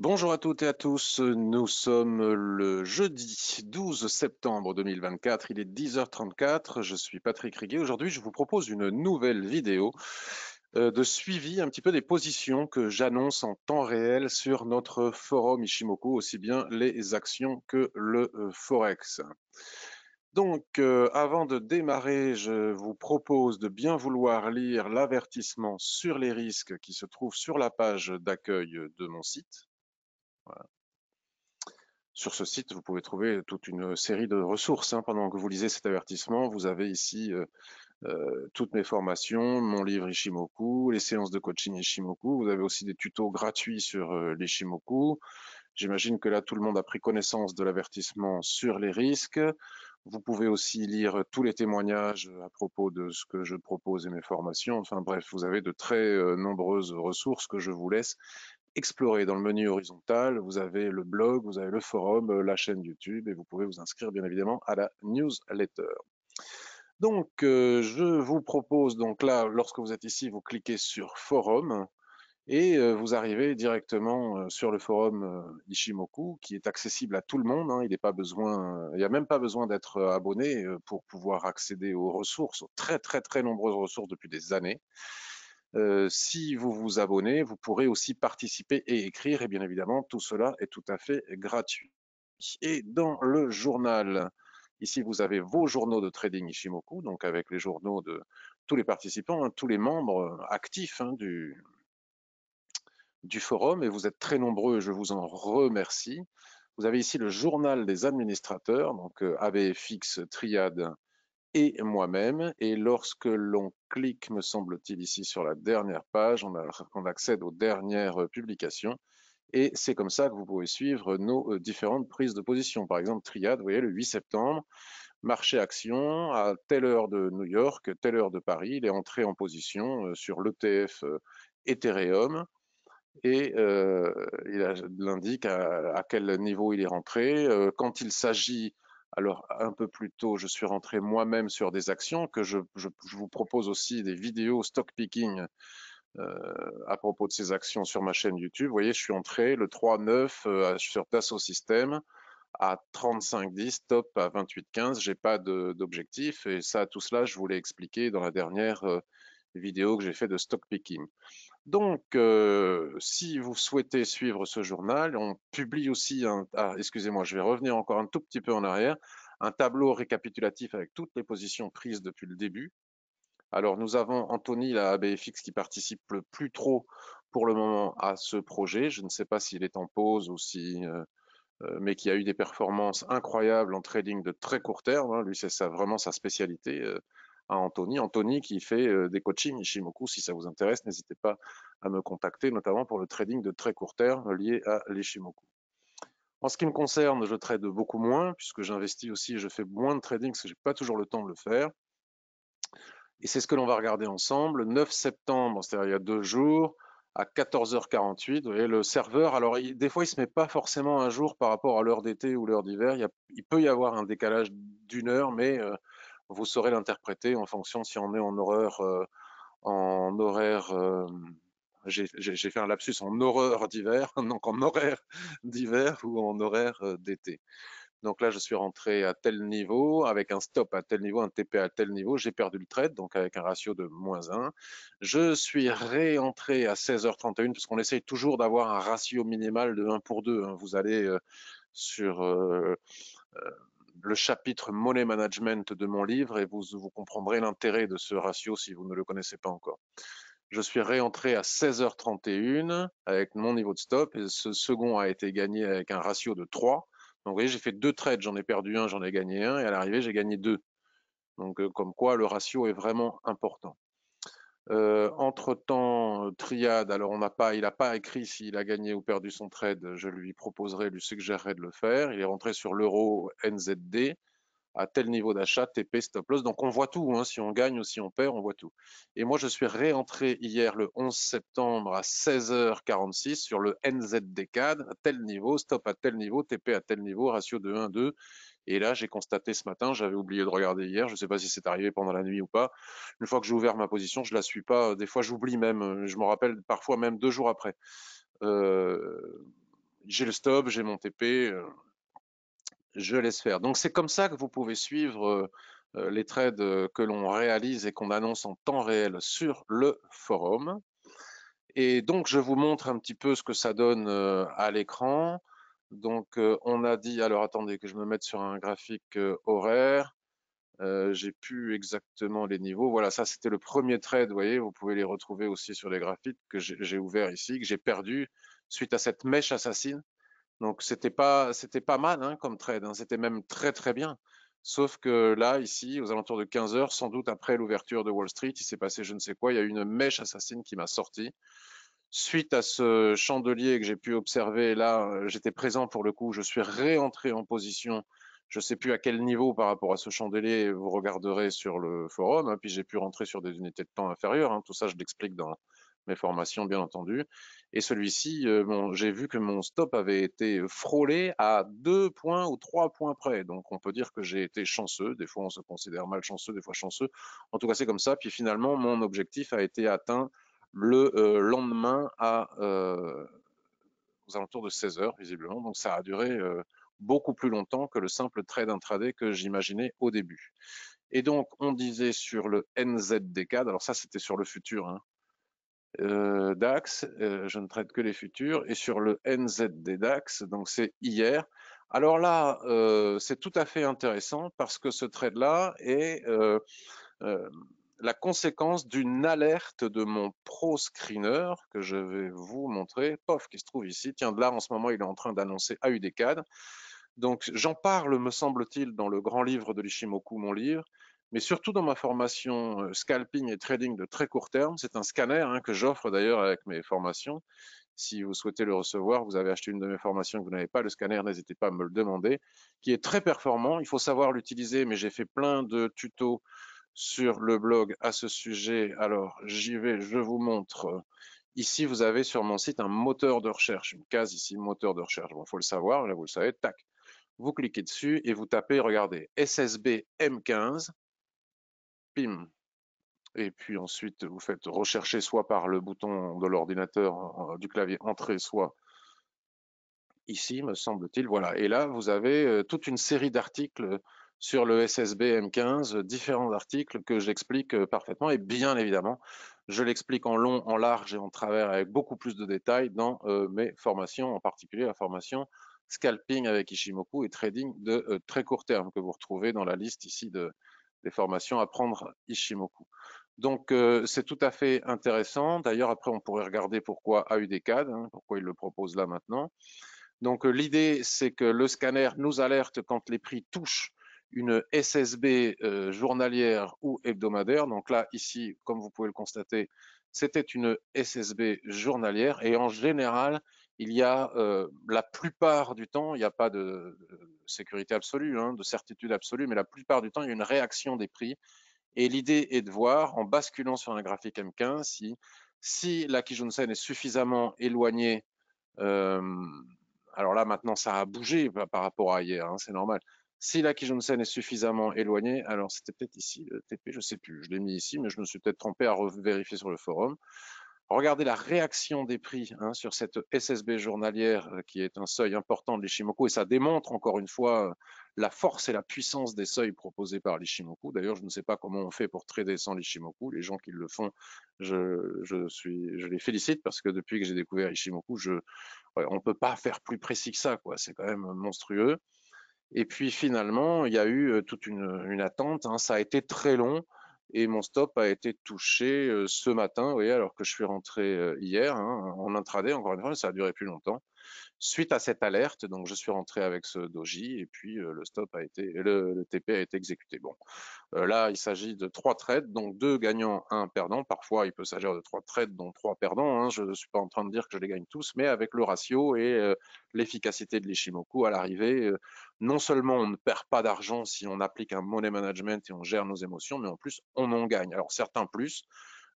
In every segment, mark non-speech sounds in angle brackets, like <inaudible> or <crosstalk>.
Bonjour à toutes et à tous, nous sommes le jeudi 12 septembre 2024, il est 10h34, je suis Patrick Riguet. Aujourd'hui, je vous propose une nouvelle vidéo euh, de suivi un petit peu des positions que j'annonce en temps réel sur notre forum Ishimoku, aussi bien les actions que le euh, Forex. Donc, euh, avant de démarrer, je vous propose de bien vouloir lire l'avertissement sur les risques qui se trouve sur la page d'accueil de mon site. Sur ce site, vous pouvez trouver toute une série de ressources. Hein. Pendant que vous lisez cet avertissement, vous avez ici euh, euh, toutes mes formations, mon livre Ishimoku, les séances de coaching Ishimoku. Vous avez aussi des tutos gratuits sur euh, l'Ishimoku. J'imagine que là, tout le monde a pris connaissance de l'avertissement sur les risques. Vous pouvez aussi lire tous les témoignages à propos de ce que je propose et mes formations. Enfin bref, vous avez de très nombreuses ressources que je vous laisse explorer. Dans le menu horizontal, vous avez le blog, vous avez le forum, euh, la chaîne YouTube et vous pouvez vous inscrire bien évidemment à la newsletter. Donc, euh, je vous propose, donc là, lorsque vous êtes ici, vous cliquez sur forum et euh, vous arrivez directement sur le forum Ishimoku qui est accessible à tout le monde. Hein. il pas besoin, il n'y a même pas besoin d'être abonné pour pouvoir accéder aux ressources, aux très très très nombreuses ressources depuis des années si vous vous abonnez, vous pourrez aussi participer et écrire. Et bien évidemment, tout cela est tout à fait gratuit. Et dans le journal, ici, vous avez vos journaux de trading Ishimoku, donc avec les journaux de tous les participants, hein, tous les membres actifs hein, du, du forum. Et vous êtes très nombreux, je vous en remercie. Vous avez ici le journal des administrateurs, donc ABFX, Triade, et moi-même. Et lorsque l'on clique, me semble-t-il, ici sur la dernière page, on, accède aux dernières publications. Et c'est comme ça que vous pouvez suivre nos différentes prises de position. Par exemple, Triade, vous voyez, le 8 septembre, marché action à telle heure de New York, telle heure de Paris, il est entré en position sur l'ETF Ethereum et il indique à, quel niveau il est rentré. Quand il s'agit alors, un peu plus tôt, je suis rentré moi-même sur des actions que je, vous propose aussi des vidéos stock picking euh, à propos de ces actions sur ma chaîne YouTube. Vous voyez, je suis entré le 3-9 euh, sur Dassault System à 35-10, top à 28-15. J'ai pas d'objectif et ça, tout cela, je vous l'ai expliqué dans la dernière euh, vidéo que j'ai fait de stock picking. Donc, euh, si vous souhaitez suivre ce journal, on publie aussi un. Ah, excusez-moi, je vais revenir encore un tout petit peu en arrière. Un tableau récapitulatif avec toutes les positions prises depuis le début. Alors, nous avons Anthony, la ABFX, qui participe le plus trop pour le moment à ce projet. Je ne sais pas s'il est en pause ou si. Euh, euh, mais qui a eu des performances incroyables en trading de très court terme. Hein. Lui, c'est ça, vraiment sa spécialité à Anthony. Anthony qui fait euh, des coachings Ishimoku. Si ça vous intéresse, n'hésitez pas à me contacter, notamment pour le trading de très court terme lié à l'Ishimoku. En ce qui me concerne, je trade beaucoup moins puisque j'investis aussi et je fais moins de trading parce que je n'ai pas toujours le temps de le faire. Et c'est ce que l'on va regarder ensemble. 9 septembre, c'est-à-dire il y a deux jours, à 14h48. Vous voyez, le serveur, alors des fois, il ne se met pas forcément un jour par rapport à l'heure d'été ou l'heure d'hiver. Il, peut y avoir un décalage d'une heure, mais euh, vous saurez l'interpréter en fonction si on est en horreur, euh, en horaire euh, j'ai fait un lapsus en horreur d'hiver, <laughs> donc en horaire d'hiver ou en horaire euh, d'été. Donc là, je suis rentré à tel niveau, avec un stop à tel niveau, un TP à tel niveau. J'ai perdu le trade, donc avec un ratio de moins 1. Je suis réentré à 16h31, parce qu'on essaye toujours d'avoir un ratio minimal de 1 pour 2. Hein. Vous allez sur... Euh, euh, le chapitre Money Management de mon livre et vous, vous comprendrez l'intérêt de ce ratio si vous ne le connaissez pas encore. Je suis réentré à 16h31 avec mon niveau de stop et ce second a été gagné avec un ratio de 3. Donc vous voyez, j'ai fait deux trades, j'en ai perdu un, j'en ai gagné un et à l'arrivée, j'ai gagné deux. Donc euh, comme quoi le ratio est vraiment important. Euh, entre-temps, euh, Triade, alors on n'a pas, il n'a pas écrit s'il a gagné ou perdu son trade, je lui proposerai, lui suggérerai de le faire. Il est rentré sur l'euro NZD à tel niveau d'achat, TP, stop loss. Donc on voit tout, hein. si on gagne ou si on perd, on voit tout. Et moi, je suis réentré hier le 11 septembre à 16h46 sur le NZD CAD, à tel niveau, stop à tel niveau, TP à tel niveau, ratio de 1-2. Et là, j'ai constaté ce matin, j'avais oublié de regarder hier, je ne sais pas si c'est arrivé pendant la nuit ou pas. Une fois que j'ai ouvert ma position, je ne la suis pas. Euh, des fois, j'oublie même. Euh, je me rappelle parfois même deux jours après. Euh, j'ai le stop, j'ai mon TP, je laisse faire. Donc c'est comme ça que vous pouvez suivre les trades que l'on réalise et qu'on annonce en temps réel sur le forum. Et donc je vous montre un petit peu ce que ça donne à l'écran. Donc, on a dit, alors attendez que je me mette sur un graphique horaire. j'ai pu exactement les niveaux. Voilà, ça c'était le premier trade, vous voyez, vous pouvez les retrouver aussi sur les graphiques que j'ai ouvert ici, que j'ai perdu suite à cette mèche assassine. Donc c'était pas c'était pas mal hein, comme trade, hein, c'était même très très bien. Sauf que là, ici, aux alentours de 15 heures, sans doute après l'ouverture de Wall Street, il s'est passé je ne sais quoi, il y a eu une mèche assassine qui m'a sorti suite à ce chandelier que j'ai pu observer là, euh, j'étais présent pour le coup, je suis réentré en position. Je ne sais plus à quel niveau par rapport à ce chandelier, vous regarderez sur le forum. Hein, puis j'ai pu rentrer sur des unités de temps inférieures. Hein. tout ça, je l'explique dans mes formations, bien entendu. Et celui-ci, euh, j'ai vu que mon stop avait été frôlé à deux points ou trois points près. Donc on peut dire que j'ai été chanceux. Des fois, on se considère mal chanceux, des fois chanceux. En tout cas, c'est comme ça. Puis finalement, mon objectif a été atteint le euh, lendemain à, euh, aux alentours de 16 heures, visiblement. Donc ça a duré euh, beaucoup plus longtemps que le simple trade intraday que j'imaginais au début. Et donc, on disait sur le NZD-CAD, alors ça c'était sur le futur, hein, euh, DAX, euh, je ne traite que les futurs, et sur le NZD DAX, donc c'est hier. Alors là, euh, c'est tout à fait intéressant parce que ce trade-là est la conséquence d'une alerte de mon Pro Screener que je vais vous montrer, pof, qui se trouve ici. Tiens, là, en ce moment, il est en train d'annoncer AUDCAD. Donc, j'en parle, me semble-t-il, dans le grand livre de l'Ishimoku, mon livre, mais surtout dans ma formation euh, scalping et trading de très court terme. C'est un scanner hein, que j'offre d'ailleurs avec mes formations. Si vous souhaitez le recevoir, vous avez acheté une de mes formations que vous n'avez pas, le scanner, n'hésitez pas à me le demander, qui est très performant. Il faut savoir l'utiliser, mais j'ai fait plein de tutos sur le blog à ce sujet. Alors, j'y vais, je vous montre. Ici, vous avez sur mon site un moteur de recherche, une case ici, moteur de recherche. Bon, faut le savoir, là, vous le savez, tac. Vous cliquez dessus et vous tapez, regardez, SSB M15, pim. Et puis ensuite, vous faites rechercher soit par le bouton de l'ordinateur, euh, du clavier entrée, soit ici, me semble-t-il. Voilà. Et là, vous avez euh, toute une série d'articles sur le SSB M15 différents articles que j'explique euh, parfaitement et bien évidemment, je l'explique en long, en large et en travers avec beaucoup plus de détails dans euh, mes formations, en particulier la formation scalping avec Ishimoku et trading de euh, très court terme que vous retrouvez dans la liste ici de, des formations à prendre Ishimoku. Donc c'est tout à fait intéressant. D'ailleurs après on pourrait regarder pourquoi AUDCAD, hein, pourquoi il le propose là maintenant. Donc l'idée c'est que le scanner nous alerte quand les prix touchent une SSB euh, journalière ou hebdomadaire. Donc là, ici, comme vous pouvez le constater, c'était une SSB journalière et en général, il y a euh, la plupart du temps, il n'y a pas de, sécurité absolue, hein, de certitude absolue, mais la plupart du temps, il y a une réaction des prix. Et l'idée est de voir, en basculant sur un graphique M15, si, si la Kijunsen est suffisamment éloignée. Euh, alors là, maintenant, ça a bougé bah, par rapport à hier, hein, c'est normal si la Kijunsen est suffisamment éloignée, alors c'était peut-être ici le TP, je ne sais plus, je l'ai mis ici, mais je me suis peut-être trompé à vérifier sur le forum. Regardez la réaction des prix hein, sur cette SSB journalière euh, qui est un seuil important de l'Ishimoku et ça démontre encore une fois euh, la force et la puissance des seuils proposés par l'Ishimoku. D'ailleurs, je ne sais pas comment on fait pour trader sans l'Ishimoku. Les gens qui le font, je, les félicite parce que depuis que j'ai découvert l'Ishimoku, on ne peut pas faire plus précis que ça. C'est quand même monstrueux. Et puis finalement, il y a eu euh, toute une, attente. Hein. Ça a été très long et mon stop a été touché euh, ce matin, alors que je suis rentré euh, hier hein, en intraday. Encore une fois, ça a duré plus longtemps. Suite à cette alerte, donc je suis rentré avec ce doji et puis le stop a été, le, le TP a été exécuté. Bon, là il s'agit de trois trades, donc deux gagnants, un perdant. Parfois il peut s'agir de trois trades, dont trois perdants. Hein. Je ne suis pas en train de dire que je les gagne tous, mais avec le ratio et l'efficacité de l'Ishimoku à l'arrivée, non seulement on ne perd pas d'argent si on applique un money management et on gère nos émotions, mais en plus on en gagne. Alors certains plus,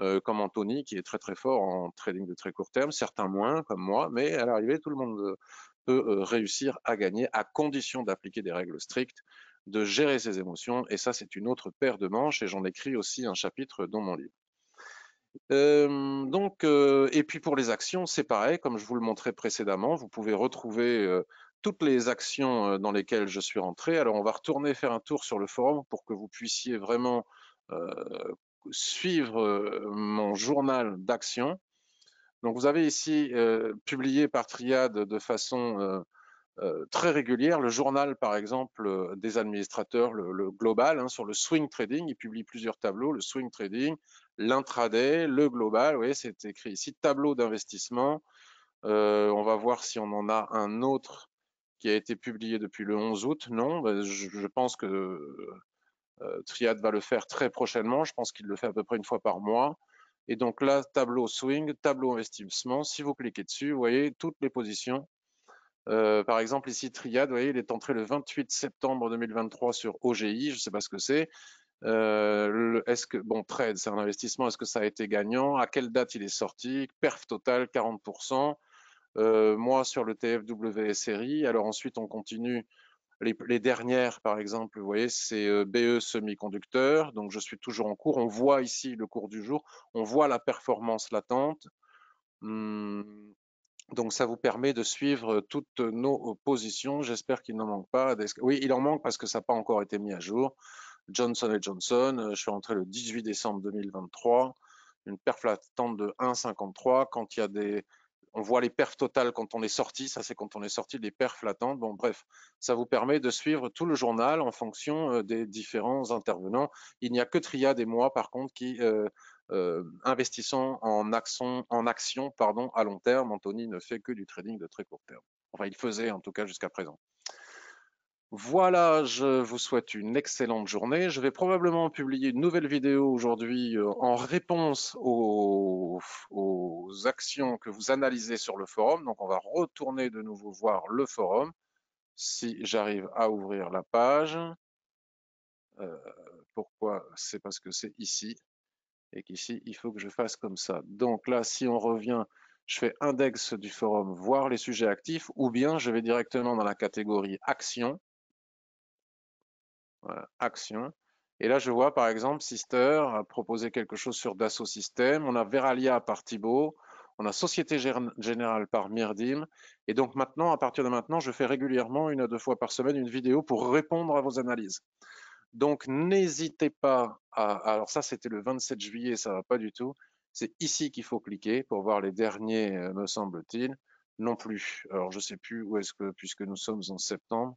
euh, comme Anthony qui est très très fort en trading de très court terme, certains moins comme moi, mais à l'arrivée tout le monde euh, peut euh, réussir à gagner à condition d'appliquer des règles strictes, de gérer ses émotions et ça c'est une autre paire de manches et j'en écris aussi un chapitre dans mon livre. donc, et puis pour les actions, c'est pareil, comme je vous le montrais précédemment, vous pouvez retrouver toutes les actions dans lesquelles je suis rentré. Alors, on va retourner faire un tour sur le forum pour que vous puissiez vraiment suivre euh, mon journal d'action. Donc vous avez ici euh, publié par Triade de façon euh, très régulière le journal par exemple des administrateurs, le, global hein, sur le swing trading. Il publie plusieurs tableaux, le swing trading, l'intraday, le global. Vous voyez, c'est écrit ici tableau d'investissement. on va voir si on en a un autre qui a été publié depuis le 11 août. Non, ben, je pense que euh, Triad va le faire très prochainement. Je pense qu'il le fait à peu près une fois par mois. Et donc là, tableau swing, tableau investissement, si vous cliquez dessus, vous voyez toutes les positions. Euh, par exemple, ici, Triad, vous voyez, il est entré le 28 septembre 2023 sur OGI, je ne sais pas ce que c'est. Euh, est-ce que, bon, trade, c'est un investissement, est-ce que ça a été gagnant À quelle date il est sorti Perf total, 40%. moi, sur le TFW série. Alors ensuite, on continue les, dernières, par exemple, vous voyez, c'est euh, BE semi-conducteur. Donc, je suis toujours en cours. On voit ici le cours du jour. On voit la performance latente. Hmm. donc, ça vous permet de suivre toutes nos positions. J'espère qu'il n'en manque pas. Oui, il en manque parce que ça n'a pas encore été mis à jour. Johnson Johnson, euh, je suis rentré le 18 décembre 2023. Une perf latente de 1,53. Quand il y a des on voit les perfs totales quand on est sorti, ça c'est quand on est sorti, les perfs latentes. Bon, bref, ça vous permet de suivre tout le journal en fonction euh, des différents intervenants. Il n'y a que Triade et moi, par contre, qui euh, euh, investissons en, action, pardon, à long terme. Anthony ne fait que du trading de très court terme. Enfin, il faisait en tout cas jusqu'à présent. Voilà, je vous souhaite une excellente journée. Je vais probablement publier une nouvelle vidéo aujourd'hui euh, en réponse aux, actions que vous analysez sur le forum. Donc, on va retourner de nouveau voir le forum. Si j'arrive à ouvrir la page, euh, pourquoi C'est parce que c'est ici et qu'ici, il faut que je fasse comme ça. Donc là, si on revient je fais index du forum, voir les sujets actifs, ou bien je vais directement dans la catégorie actions. Euh, action. Et là, je vois par exemple Sister a proposé quelque chose sur Dassault Systèmes. On a Veralia par Thibault. On a Société Générale par Myrdim, Et donc maintenant, à partir de maintenant, je fais régulièrement, une à deux fois par semaine, une vidéo pour répondre à vos analyses. Donc n'hésitez pas à... Alors ça, c'était le 27 juillet, ça va pas du tout. C'est ici qu'il faut cliquer pour voir les derniers, euh, me semble-t-il. Non plus. Alors je sais plus où est-ce que, puisque nous sommes en septembre,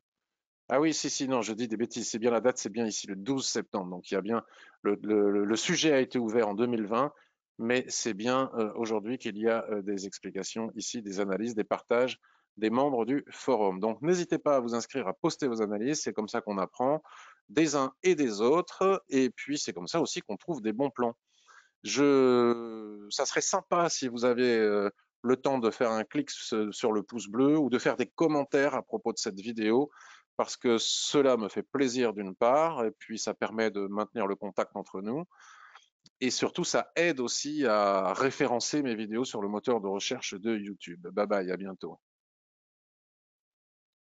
ah oui, si, si, non, je dis des bêtises. C'est bien la date, c'est bien ici, le 12 septembre. Donc, il y a bien le, sujet a été ouvert en 2020, mais c'est bien euh, aujourd'hui qu'il y a euh, des explications ici, des analyses, des partages des membres du forum. Donc, n'hésitez pas à vous inscrire, à poster vos analyses. C'est comme ça qu'on apprend des uns et des autres. Et puis, c'est comme ça aussi qu'on trouve des bons plans. Je... Ça serait sympa si vous avez euh, le temps de faire un clic sur le pouce bleu ou de faire des commentaires à propos de cette vidéo parce que cela me fait plaisir d'une part, et puis ça permet de maintenir le contact entre nous. Et surtout, ça aide aussi à référencer mes vidéos sur le moteur de recherche de YouTube. Bye bye, à bientôt.